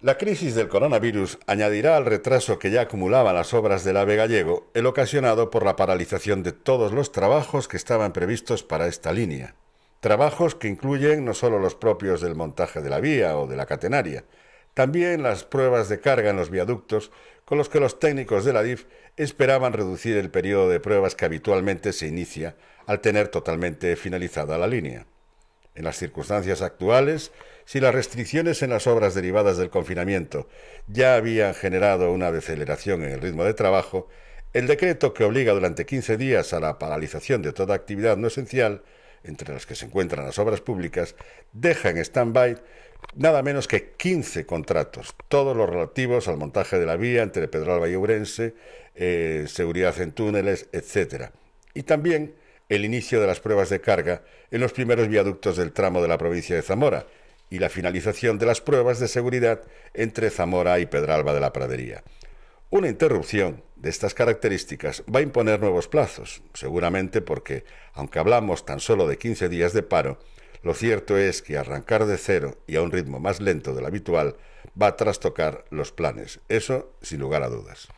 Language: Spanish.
La crisis del coronavirus añadirá al retraso que ya acumulaban las obras del AVE gallego, el ocasionado por la paralización de todos los trabajos que estaban previstos para esta línea. Trabajos que incluyen no solo los propios del montaje de la vía o de la catenaria, también las pruebas de carga en los viaductos, con los que los técnicos de la DIF esperaban reducir el periodo de pruebas que habitualmente se inicia al tener totalmente finalizada la línea en las circunstancias actuales, si las restricciones en las obras derivadas del confinamiento ya habían generado una deceleración en el ritmo de trabajo, el decreto que obliga durante 15 días a la paralización de toda actividad no esencial, entre las que se encuentran las obras públicas, deja en stand-by nada menos que 15 contratos, todos los relativos al montaje de la vía entre Pedralba y Ourense, eh, seguridad en túneles, etc. Y también el inicio de las pruebas de carga en los primeros viaductos del tramo de la provincia de Zamora y la finalización de las pruebas de seguridad entre Zamora y Pedralba de la Pradería. Una interrupción de estas características va a imponer nuevos plazos, seguramente porque, aunque hablamos tan solo de 15 días de paro, lo cierto es que arrancar de cero y a un ritmo más lento del habitual va a trastocar los planes, eso sin lugar a dudas.